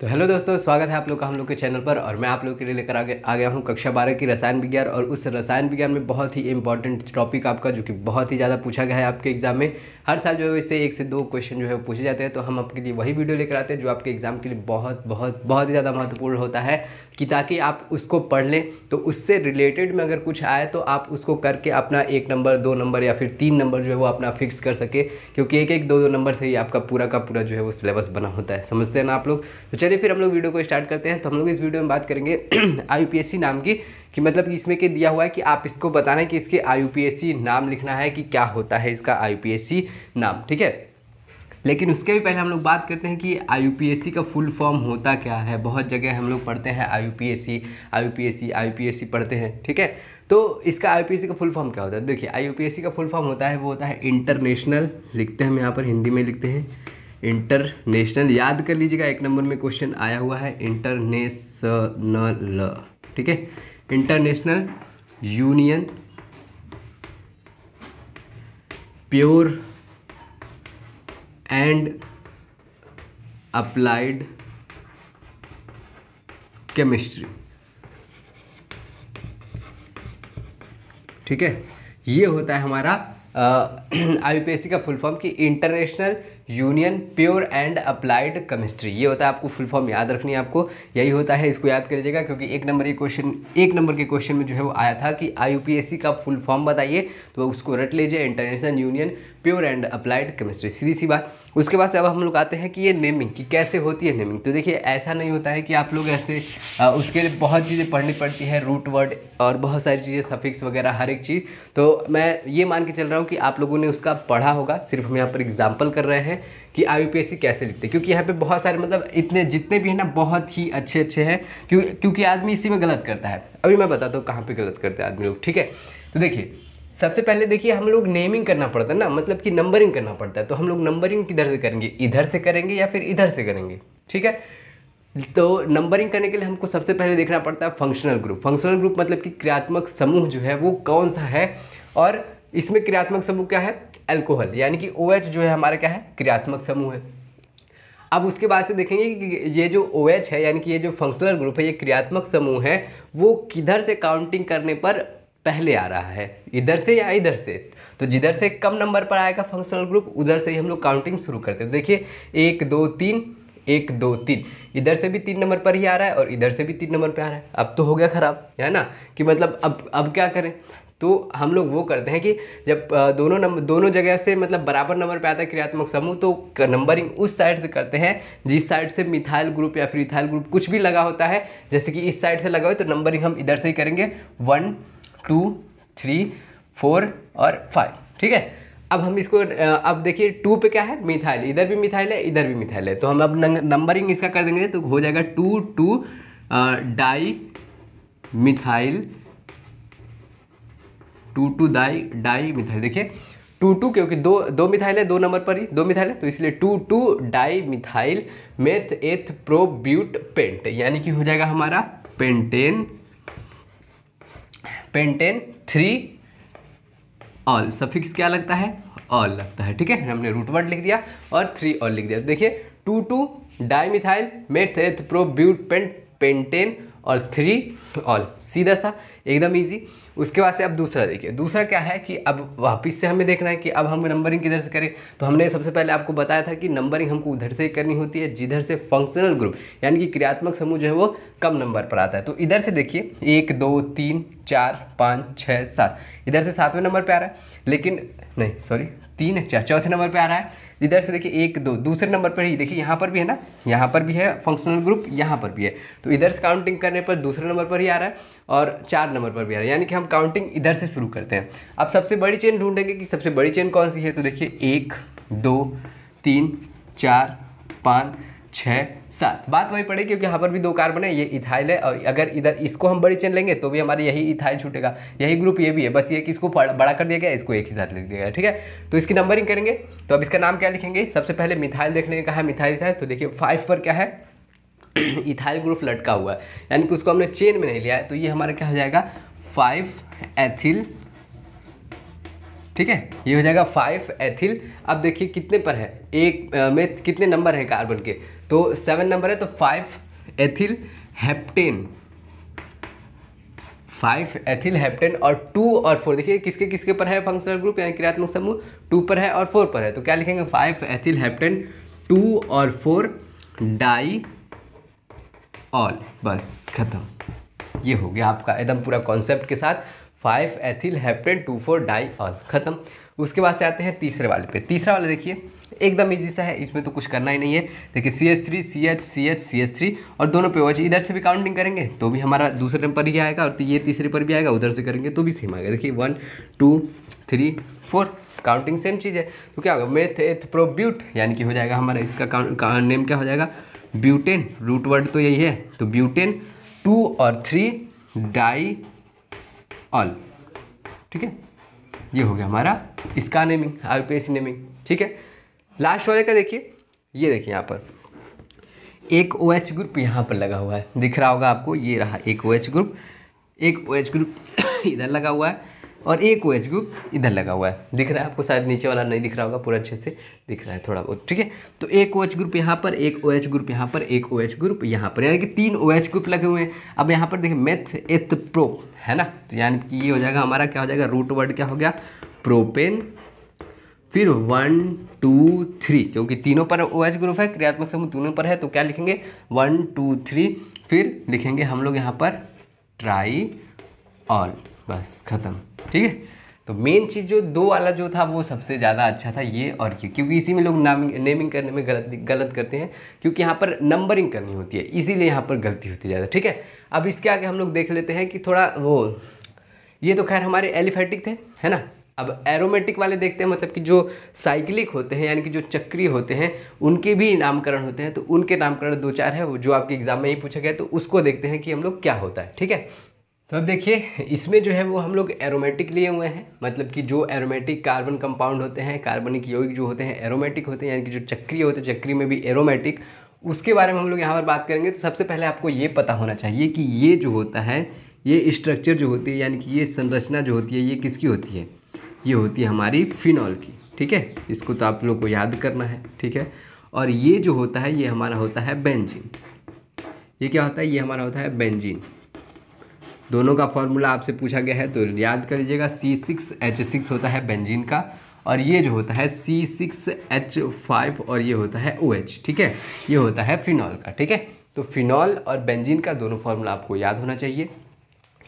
तो हेलो दोस्तों स्वागत है आप लोग का हम लोग के चैनल पर और मैं आप लोग के लिए लेकर आगे आ गया हूँ कक्षा बारह की रसायन विज्ञान और उस रसायन विज्ञान में बहुत ही इंपॉर्टेंट टॉपिक आपका जो कि बहुत ही ज़्यादा पूछा गया है आपके एग्जाम में हर साल जो है इससे एक से दो क्वेश्चन जो है वो पूछे जाते हैं तो हम आपके लिए वही वीडियो लेकर आते हैं जो आपके एग्जाम के लिए बहुत बहुत बहुत ही ज़्यादा महत्वपूर्ण होता है कि ताकि आप उसको पढ़ लें तो उससे रिलेटेड में अगर कुछ आए तो आप उसको करके अपना एक नंबर दो नंबर या फिर तीन नंबर जो है वो अपना फिक्स कर सके क्योंकि एक एक दो दो नंबर से ही आपका पूरा का पूरा जो है वो सिलेबस बना होता है समझते हैं ना आप लोग तो चलिए फिर हम लोग वीडियो को स्टार्ट करते हैं तो हम लोग इस वीडियो में बात करेंगे आई नाम की कि मतलब इसमें के दिया हुआ है कि आप इसको बताना है कि इसके आई नाम लिखना है कि क्या होता है इसका आई नाम ठीक है लेकिन उसके भी पहले हम लोग बात करते हैं कि आई का फुल फॉर्म होता क्या है बहुत जगह हम लोग पढ़ते हैं आई यू आईयूपीएससी आईयूपीएससी पढ़ते हैं ठीक है तो इसका आईयूपीएससी का फुल फॉर्म क्या होता है देखिए आईयूपीएससी का फुल फॉर्म होता है वो होता है इंटरनेशनल लिखते हैं हम यहाँ पर हिंदी में लिखते हैं इंटरनेशनल याद कर लीजिएगा एक नंबर में क्वेश्चन आया हुआ है इंटरनेशनल ठीक है international union pure and applied chemistry ठीक है ये होता है हमारा आई का फुल फॉर्म कि international union pure and applied chemistry ये होता है आपको फुल फॉर्म याद रखनी है आपको यही होता है इसको याद कर लीजिएगा क्योंकि एक नंबर के क्वेश्चन एक नंबर के क्वेश्चन में जो है वो आया था कि आई का फुल फॉर्म बताइए तो उसको रट लीजिए international union pure and applied chemistry सीधी सी बात उसके बाद अब हम लोग आते हैं कि ये नेमिंग कि कैसे होती है नेमिंग तो देखिए ऐसा नहीं होता है कि आप लोग ऐसे आ, उसके लिए बहुत चीज़ें पढ़नी पड़ती है रूट वर्ड और बहुत सारी चीज़ें सफिक्स वगैरह हर एक चीज़ तो मैं ये मान के चल रहा हूँ कि आप लोगों ने उसका पढ़ा होगा सिर्फ हम यहाँ पर एग्जाम्पल कर रहे हैं कि आई कैसे लिखते हैं क्योंकि यहाँ पर बहुत सारे मतलब इतने जितने भी हैं ना बहुत ही अच्छे अच्छे हैं क्यों क्योंकि आदमी इसी में गलत करता है अभी मैं बताता हूँ कहाँ पर गलत करते हैं आदमी लोग ठीक है तो देखिए सबसे पहले देखिए हम लोग नेमिंग करना पड़ता है ना मतलब कि नंबरिंग करना पड़ता है तो हम लोग नंबरिंग किधर से करेंगे इधर से करेंगे या फिर इधर से करेंगे ठीक है तो नंबरिंग करने के लिए हमको सबसे पहले देखना पड़ता है फंक्शनल ग्रुप फंक्शनल ग्रुप मतलब कि क्रियात्मक समूह जो है वो कौन सा है और इसमें क्रियात्मक समूह क्या है एल्कोहल यानी कि ओ OH जो है हमारा क्या है क्रियात्मक समूह है अब उसके बाद से देखेंगे कि ये जो ओ OH है यानी कि ये जो फंक्शनल ग्रुप है ये क्रियात्मक समूह है वो किधर से काउंटिंग करने पर पहले आ रहा है इधर से या इधर से तो जिधर से कम नंबर पर आएगा फंक्शनल ग्रुप उधर से ही हम लोग काउंटिंग शुरू करते हैं तो देखिए एक दो तीन एक दो तीन इधर से भी तीन नंबर पर ही आ रहा है और इधर से भी तीन नंबर पर आ रहा है अब तो हो गया ख़राब है ना कि मतलब अब अब क्या करें तो हम लोग वो करते हैं कि जब दोनों नंबर दोनों जगह से मतलब बराबर नंबर पे आता है क्रियात्मक समूह तो नंबरिंग उस साइड से करते हैं जिस साइड से मिथाइल ग्रुप या फिर इथाइल ग्रुप कुछ भी लगा होता है जैसे कि इस साइड से लगा हुआ तो नंबरिंग हम इधर से ही करेंगे वन टू थ्री फोर और फाइव ठीक है अब हम इसको अब देखिए टू पे क्या है मिथाइल इधर भी मिथाइल है इधर भी मिथाइल है तो हम अब नंबरिंग इसका कर देंगे तो हो जाएगा two two dimethyl two two di dimethyl देखिए टू टू क्योंकि दो दो मिथाइल है दो नंबर पर ही दो मिथाइल है तो इसलिए two two dimethyl meth eth prop but pent यानी कि हो जाएगा हमारा pentane pentane three ol suffix क्या लगता है ऑल लगता है ठीक है हमने रूट वर्ड लिख दिया और थ्री ऑल लिख दिया देखिए two two dimethyl prop but pent pentane और थ्री ऑल सीधा सा एकदम इजी उसके बाद से अब दूसरा देखिए दूसरा क्या है कि अब वापस से हमें देखना है कि अब हम नंबरिंग किधर से करें तो हमने सबसे पहले आपको बताया था कि नंबरिंग हमको उधर से ही करनी होती है जिधर से फंक्शनल ग्रुप यानी कि क्रियात्मक समूह जो है वो कम नंबर पर आता है तो इधर से देखिए एक दो तीन चार पाँच छः सात इधर से सातवें नंबर पर आ रहा है लेकिन नहीं सॉरी तीन चार चौथे नंबर पे आ रहा है इधर से देखिए एक दो दूसरे नंबर पर ही देखिए यहाँ पर भी है ना यहाँ पर भी है फंक्शनल ग्रुप यहाँ पर भी है तो इधर से काउंटिंग करने पर दूसरे नंबर पर ही आ रहा है और चार नंबर पर भी आ रहा है यानी कि हम काउंटिंग इधर से शुरू करते हैं अब सबसे बड़ी चेन ढूंढेंगे कि सबसे बड़ी चेन कौन सी है तो देखिए एक दो तीन चार पाँच छः सात बात वही पड़ेगी क्योंकि यहाँ पर भी दो कार्बन है ये इथाइल है और अगर इधर इसको हम बड़ी चेन लेंगे तो भी हमारे यही इथाइल छूटेगा यही ग्रुप ये भी है बस ये कि इसको बड़ा कर दिया गया इसको एक ही साथ लिख दिया गया ठीक है तो इसकी नंबरिंग करेंगे तो अब इसका नाम क्या लिखेंगे सबसे पहले मिथाइल देखने का है मिथाइल इथाइल तो देखिए फाइव पर क्या है इथाइल ग्रुप लटका हुआ है यानी कि उसको हमने चेन में नहीं लिया है तो ये हमारा क्या हो जाएगा फाइव एथिल ठीक है ये हो जाएगा फाइव एथिल अब देखिए कितने पर है एक में कितने नंबर है कार्बन के तो सेवन नंबर है तो five ethyl heptane five ethyl heptane और टू और फोर देखिए किसके किसके पर है फंक्शनल ग्रुप यानी क्रियात्मक समूह टू पर है और फोर पर है तो क्या लिखेंगे फाइव एथिल हेप्टेन टू और फोर डाई ऑल बस खत्म ये हो गया आपका एकदम पूरा कॉन्सेप्ट के साथ five ethyl heptane two four diol खत्म उसके बाद से आते हैं तीसरे वाले पे तीसरा वाला देखिए एकदम ईजी सा है इसमें तो कुछ करना ही नहीं है देखिए C H three C H C H C H three और दोनों पे वॉच इधर से भी काउंटिंग करेंगे तो भी हमारा दूसरे नंबर पर ही आएगा और तो ये तीसरे पर भी आएगा उधर से करेंगे तो भी सेम आएगा देखिए one two three four counting same चीज़ है तो क्या होगा मेथ एथ प्रो ब्यूट यानी कि हो जाएगा हमारा इसका नेम क्या हो जाएगा ब्यूटेन रूट वर्ड तो यही है तो ब्यूटेन टू और थ्री डाई ऑल ठीक है ये हो गया हमारा इसका नेमिंग आई नेमिंग ठीक है लास्ट वाले का देखिए ये देखिए यहाँ पर एक ओ OH ग्रुप यहाँ पर लगा हुआ है दिख रहा होगा आपको ये रहा एक ओ OH ग्रुप एक ओ OH ग्रुप इधर लगा हुआ है और एक ओ ग्रुप इधर लगा हुआ है दिख रहा है आपको शायद नीचे वाला नहीं दिख रहा होगा पूरा अच्छे से दिख रहा है थोड़ा बहुत ठीक है तो एक ओ एच ग्रुप यहाँ पर एक ओ एच ग्रुप यहाँ पर एक ओ एच ग्रुप यहाँ पर यानी कि तीन ओ एच ग्रुप लगे हुए हैं अब यहाँ पर देखिए मेथ एथ प्रो है ना तो यानी कि ये हो जाएगा हमारा क्या हो जाएगा रूट वर्ड क्या हो गया प्रोपेन फिर वन टू थ्री क्योंकि तीनों पर ओ एच ग्रुप है क्रियात्मक समूह तीनों पर है तो क्या लिखेंगे वन टू थ्री फिर लिखेंगे हम लोग यहाँ पर ट्राई ऑल बस ख़त्म ठीक है तो मेन चीज़ जो दो वाला जो था वो सबसे ज़्यादा अच्छा था ये और ये क्योंकि इसी में लोग नामिंग नेमिंग करने में गलत गलत करते हैं क्योंकि यहाँ पर नंबरिंग करनी होती है इसीलिए यहाँ पर गलती होती ज़्यादा ठीक है अब इसके आगे हम लोग देख लेते हैं कि थोड़ा वो ये तो खैर हमारे एलिफेटिक थे है ना अब एरोमेटिक वाले देखते हैं मतलब कि जो साइक्लिक होते हैं यानी कि जो चक्रीय होते हैं उनके भी नामकरण होते हैं तो उनके नामकरण दो चार है वो जो आपके एग्ज़ाम में ही पूछा गया तो उसको देखते हैं कि हम लोग क्या होता है ठीक है तो अब देखिए इसमें जो है वो हम लोग एरोमेटिक लिए हुए हैं मतलब कि जो एरोमेटिक कार्बन कंपाउंड होते हैं कार्बनिक यौगिक जो होते हैं एरोमेटिक होते हैं यानी कि जो चक्रीय होते हैं चक्री में भी एरोमेटिक उसके बारे में हम लोग यहाँ पर बात करेंगे तो सबसे पहले आपको ये पता होना चाहिए कि ये जो होता है ये स्ट्रक्चर जो होती है यानी कि ये संरचना जो होती है ये किसकी होती है ये होती है हमारी फिनॉल की ठीक है इसको तो आप लोग को याद करना है ठीक है और ये जो होता है ये हमारा होता है बेंजिन ये क्या होता है ये हमारा होता है बेंजिन दोनों का फॉर्मूला आपसे पूछा गया है तो याद कर लीजिएगा सी सिक्स एच सिक्स होता है बेंजीन का और ये जो होता है सी सिक्स एच फाइव और ये होता है ओ OH, एच ठीक है ये होता है फिनॉल का ठीक है तो फिनॉल और बेंजीन का दोनों फार्मूला आपको याद होना चाहिए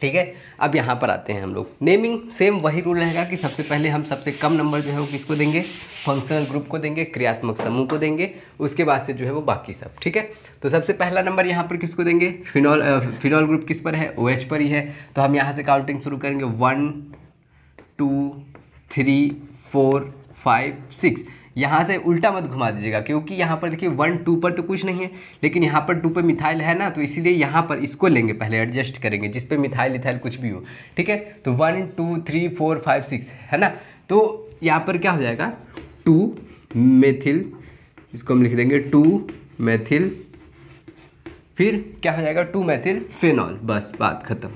ठीक है अब यहाँ पर आते हैं हम लोग नेमिंग सेम वही रूल रहेगा कि सबसे पहले हम सबसे कम नंबर जो है वो किसको देंगे फंक्शनल ग्रुप को देंगे क्रियात्मक समूह को देंगे उसके बाद से जो है वो बाकी सब ठीक है तो सबसे पहला नंबर यहाँ पर किसको देंगे फिनॉल फिनॉल ग्रुप किस पर है ओ OH पर ही है तो हम यहाँ से काउंटिंग शुरू करेंगे one two three four five six यहाँ से उल्टा मत घुमा दीजिएगा क्योंकि यहाँ पर देखिए वन टू पर तो कुछ नहीं है लेकिन यहाँ पर टू पर मिथाइल है ना तो इसीलिए यहाँ पर इसको लेंगे पहले एडजस्ट करेंगे जिस पर मिथाइल इथाइल कुछ भी हो ठीक है तो one two three four five six है ना तो यहाँ पर क्या हो जाएगा टू मेथिल इसको हम लिख देंगे टू मैथिल फिर क्या हो जाएगा टू मैथिल फेनॉल बस बात ख़त्म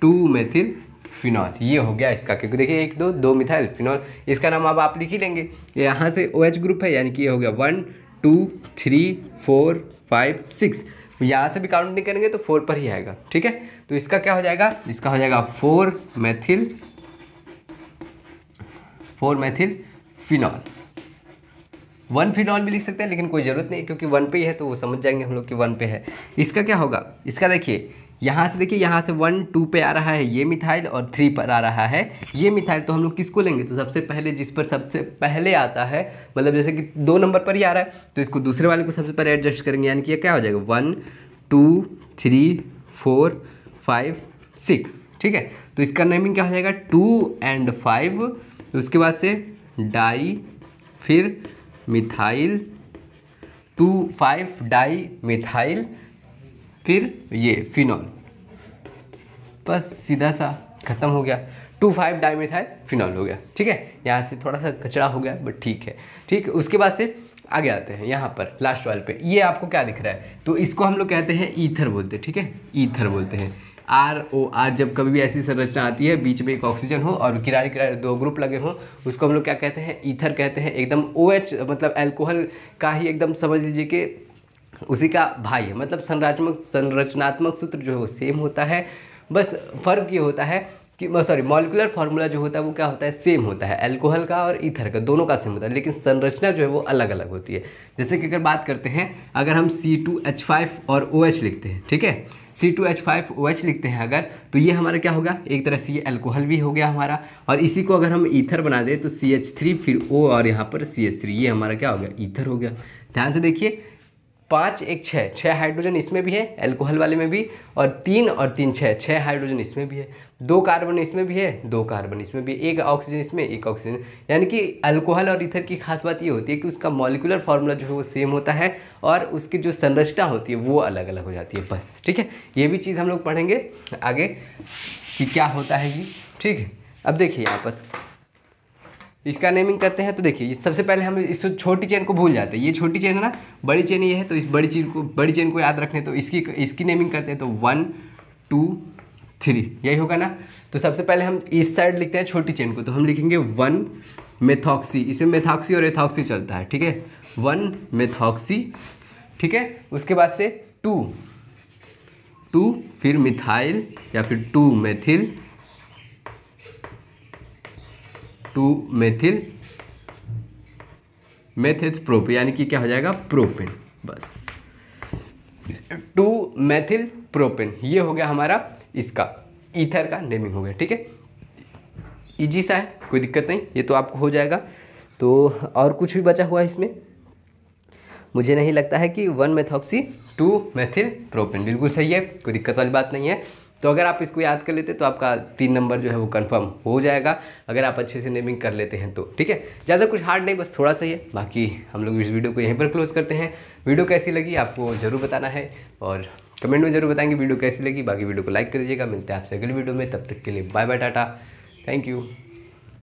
टू मैथिल फिनॉल ये हो गया इसका क्योंकि देखिए एक दो दो मिथाइल फिनॉल इसका नाम अब आप लिख ही लेंगे यहाँ से ओ OH ग्रुप है यानी कि ये हो गया one two three four five six यहाँ से भी काउंट नहीं करेंगे तो फोर पर ही आएगा ठीक है तो इसका क्या हो जाएगा इसका हो जाएगा four methyl four methyl phenol one phenol भी लिख सकते हैं लेकिन कोई ज़रूरत नहीं क्योंकि वन पे ही है तो वो समझ जाएंगे हम लोग कि वन पे है इसका क्या होगा इसका देखिए यहाँ से देखिए यहाँ से वन टू पे आ रहा है ये मिथाइल और थ्री पर आ रहा है ये मिथाइल तो हम लोग किसको लेंगे तो सबसे पहले जिस पर सबसे पहले आता है मतलब जैसे कि दो नंबर पर ही आ रहा है तो इसको दूसरे वाले को सबसे पहले एडजस्ट करेंगे यानी कि क्या हो जाएगा one two three four five six ठीक है तो इसका नेमिंग क्या हो जाएगा टू एंड फाइव उसके बाद से डाई फिर methyl two five dimethyl फिर ये फिनॉल बस सीधा सा ख़त्म हो गया टू फाइव डाइमेथाइल फिनॉल हो गया ठीक है यहाँ से थोड़ा सा कचरा हो गया बट ठीक है ठीक उसके बाद से आगे आते हैं यहाँ पर लास्ट वाल पे ये आपको क्या दिख रहा है तो इसको हम लोग कहते हैं ईथर बोलते हैं ठीक है ईथर बोलते हैं आर ओ आर जब कभी भी ऐसी संरचना आती है बीच में एक ऑक्सीजन हो और किनारे किनारे दो ग्रुप लगे हों उसको हम लोग क्या कहते हैं ईथर कहते हैं एकदम ओ OH, एच मतलब एल्कोहल का ही एकदम समझ लीजिए कि उसी का भाई है मतलब संरचनात्मक संरचनात्मक सूत्र जो है वो सेम होता है बस फर्क ये होता है कि सॉरी मॉलिकुलर फार्मूला जो होता है वो क्या होता है सेम होता है एल्कोहल का और ईथर का दोनों का सेम होता है लेकिन संरचना जो है वो अलग अलग होती है जैसे कि अगर बात करते हैं अगर हम सी टू एच फाइव और ओ OH लिखते हैं ठीक है C two H five O H लिखते हैं अगर तो ये हमारा क्या होगा एक तरह से ये एल्कोहल भी हो गया हमारा और इसी को अगर हम ईथर बना दें तो सी एच थ्री फिर ओ और यहाँ पर सी एच थ्री ये हमारा क्या हो गया ईथर हो गया ध्यान से देखिए पाँच एक छः छः हाइड्रोजन इसमें भी है एल्कोहल वाले में भी और तीन और तीन छः छः हाइड्रोजन इसमें भी है दो कार्बन इसमें भी है दो कार्बन इसमें भी है एक ऑक्सीजन इसमें एक ऑक्सीजन यानी कि अल्कोहल और इथर की खास बात ये होती है कि उसका मॉलिकुलर फार्मूला जो है वो सेम होता है और उसकी जो संरचना होती है वो अलग अलग हो जाती है बस ठीक है ये भी चीज़ हम लोग पढ़ेंगे आगे कि क्या होता है ये ठीक है अब देखिए यहाँ पर इसका नेमिंग करते हैं तो देखिए सबसे पहले हम इस छोटी चेन को भूल जाते हैं ये छोटी चेन है ना बड़ी चेन ये है तो इस बड़ी चेन को बड़ी चेन को याद रखने तो इसकी इसकी नेमिंग करते हैं तो वन टू थ्री यही होगा ना तो सबसे पहले हम इस साइड लिखते हैं छोटी चेन को तो हम लिखेंगे वन मेथॉक्सी इसे मेथॉक्सी और एथॉक्सी चलता है ठीक है वन मेथॉक्सी ठीक है उसके बाद से टू टू फिर मिथाइल या फिर टू मेथिल टू मेथिल मेथिथ प्रोप यानी कि क्या हो जाएगा प्रोपेन बस टू मेथिल प्रोपेन ये हो गया हमारा इसका ईथर का नेमिंग हो गया ठीक है इजी सा है कोई दिक्कत नहीं ये तो आपको हो जाएगा तो और कुछ भी बचा हुआ है इसमें मुझे नहीं लगता है कि one methoxy two methyl propane बिल्कुल सही है कोई दिक्कत वाली बात नहीं है तो अगर आप इसको याद कर लेते तो आपका तीन नंबर जो है वो कंफर्म हो जाएगा अगर आप अच्छे से नेमिंग कर लेते हैं तो ठीक है ज़्यादा कुछ हार्ड नहीं बस थोड़ा सा ही है बाकी हम लोग इस वीडियो को यहीं पर क्लोज़ करते हैं वीडियो कैसी लगी आपको ज़रूर बताना है और कमेंट में ज़रूर बताएंगे वीडियो कैसी लगी बाकी वीडियो को लाइक कर दीजिएगा मिलते हैं आपसे अगले वीडियो में तब तक के लिए bye bye tata thank you